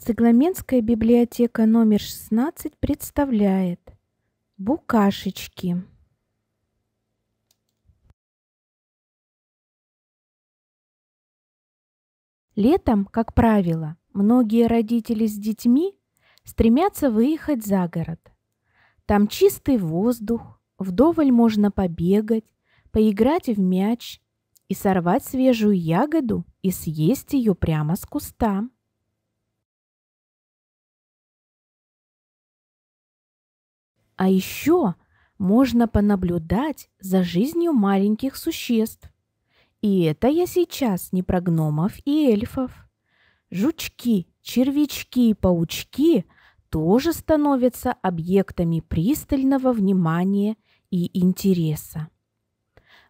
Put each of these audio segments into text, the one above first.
Цегламенская библиотека номер 16 представляет Букашечки. Летом, как правило, многие родители с детьми стремятся выехать за город. Там чистый воздух, вдоволь можно побегать, поиграть в мяч и сорвать свежую ягоду и съесть ее прямо с куста. А еще можно понаблюдать за жизнью маленьких существ. И это я сейчас не про гномов и эльфов. Жучки, червячки и паучки тоже становятся объектами пристального внимания и интереса.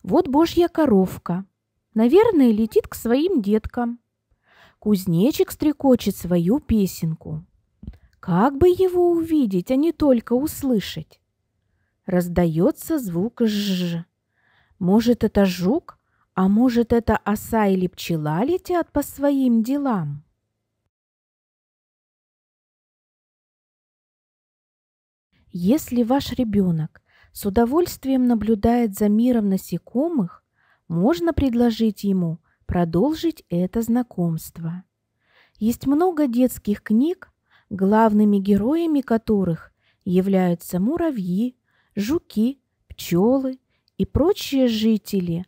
Вот божья коровка. Наверное, летит к своим деткам. Кузнечик стрекочет свою песенку. Как бы его увидеть, а не только услышать? Раздается звук «жж». Может, это жук, а может, это оса или пчела летят по своим делам? Если ваш ребенок с удовольствием наблюдает за миром насекомых, можно предложить ему продолжить это знакомство. Есть много детских книг, главными героями которых являются муравьи, жуки, пчелы и прочие жители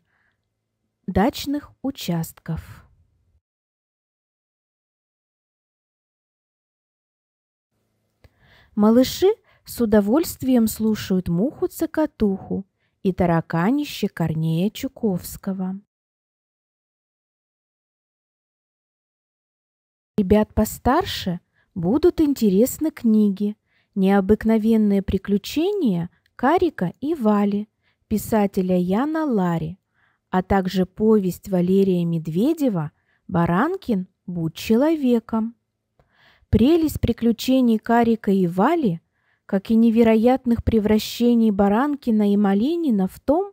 дачных участков. Малыши с удовольствием слушают муху-цокотуху и тараканище Корнея Чуковского. Ребят постарше – будут интересны книги «Необыкновенные приключения Карика и Вали» писателя Яна Лари, а также повесть Валерия Медведева «Баранкин. Будь человеком». Прелесть приключений Карика и Вали, как и невероятных превращений Баранкина и Малинина в том,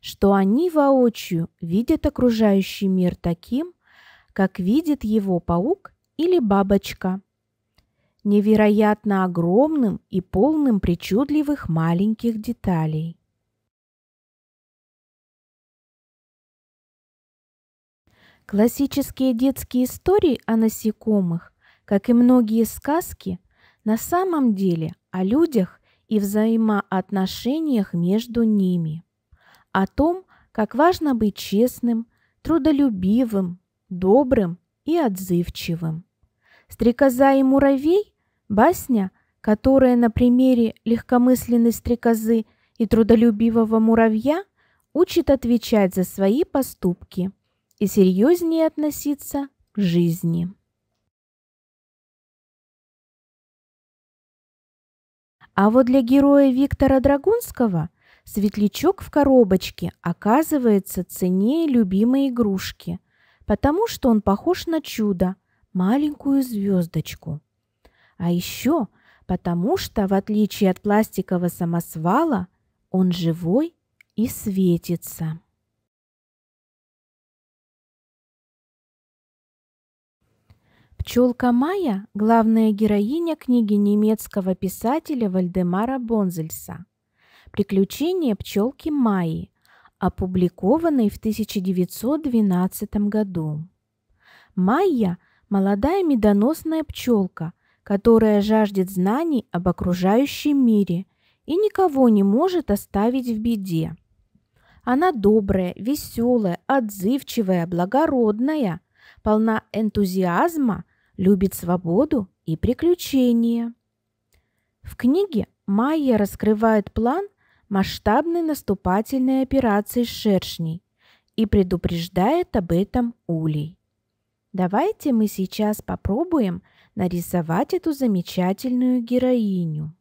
что они воочию видят окружающий мир таким, как видит его паук или бабочка невероятно огромным и полным причудливых маленьких деталей. Классические детские истории о насекомых, как и многие сказки, на самом деле о людях и взаимоотношениях между ними, о том, как важно быть честным, трудолюбивым, добрым и отзывчивым. Стрекоза и муравей Басня, которая на примере легкомысленной стрекозы и трудолюбивого муравья учит отвечать за свои поступки и серьезнее относиться к жизни. А вот для героя Виктора Драгунского светлячок в коробочке оказывается ценнее любимой игрушки, потому что он похож на чудо, маленькую звездочку. А еще потому, что в отличие от пластикового самосвала, он живой и светится. Пчелка Майя – главная героиня книги немецкого писателя Вальдемара Бонзельса «Приключения пчелки Майи», опубликованной в 1912 году. Майя – молодая медоносная пчелка, которая жаждет знаний об окружающем мире и никого не может оставить в беде. Она добрая, веселая, отзывчивая, благородная, полна энтузиазма, любит свободу и приключения. В книге Майя раскрывает план масштабной наступательной операции шершней и предупреждает об этом Улей. Давайте мы сейчас попробуем – нарисовать эту замечательную героиню.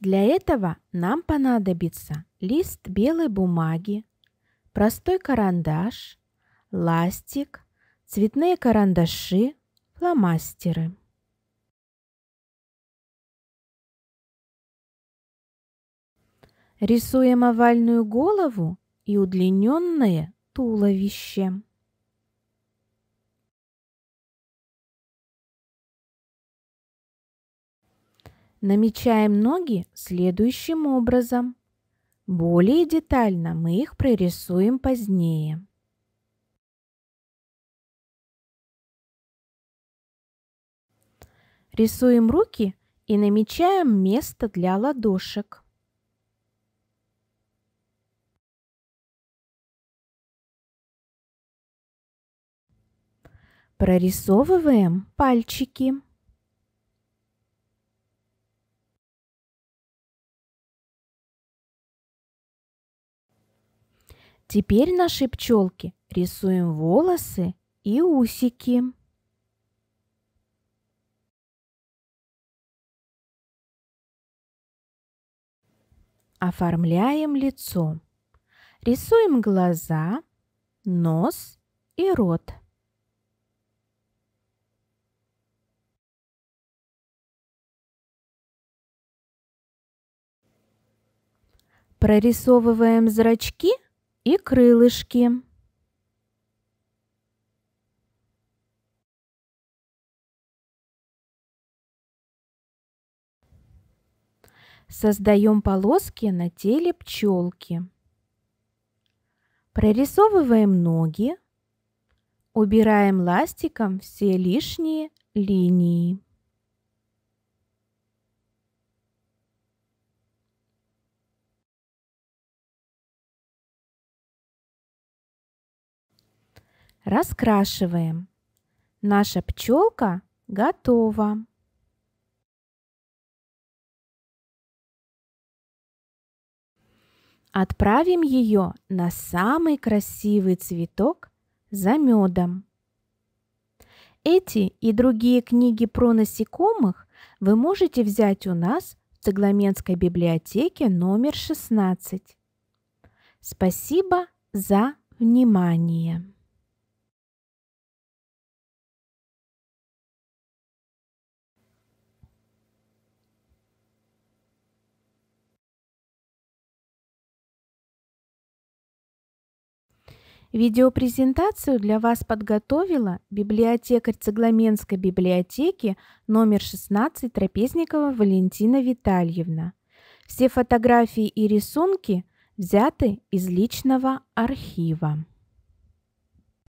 Для этого нам понадобится лист белой бумаги, простой карандаш, ластик, цветные карандаши, фломастеры. Рисуем овальную голову и удлиненные туловище. Намечаем ноги следующим образом. Более детально мы их прорисуем позднее. Рисуем руки и намечаем место для ладошек. Прорисовываем пальчики. Теперь наши пчелки рисуем волосы и усики. Оформляем лицо. Рисуем глаза, нос и рот. Прорисовываем зрачки и крылышки. Создаем полоски на теле пчелки. Прорисовываем ноги. Убираем ластиком все лишние линии. Раскрашиваем. Наша пчелка готова. Отправим ее на самый красивый цветок за медом. Эти и другие книги про насекомых вы можете взять у нас в Цегламенской библиотеке номер 16. Спасибо за внимание. Видеопрезентацию для вас подготовила библиотекарь Цегламенской библиотеки номер 16 Трапезникова Валентина Витальевна. Все фотографии и рисунки взяты из личного архива.